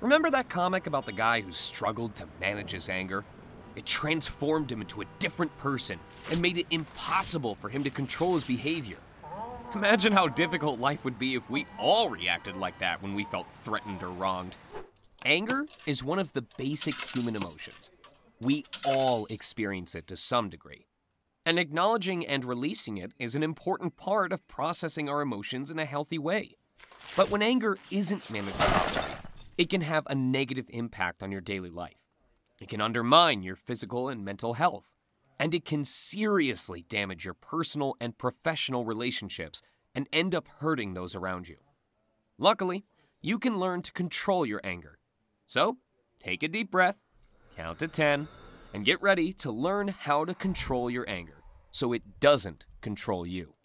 Remember that comic about the guy who struggled to manage his anger? It transformed him into a different person and made it impossible for him to control his behavior. Imagine how difficult life would be if we all reacted like that when we felt threatened or wronged. Anger is one of the basic human emotions. We all experience it to some degree. And acknowledging and releasing it is an important part of processing our emotions in a healthy way. But when anger isn't managed properly, it can have a negative impact on your daily life. It can undermine your physical and mental health, and it can seriously damage your personal and professional relationships and end up hurting those around you. Luckily, you can learn to control your anger. So, take a deep breath, count to 10, and get ready to learn how to control your anger so it doesn't control you.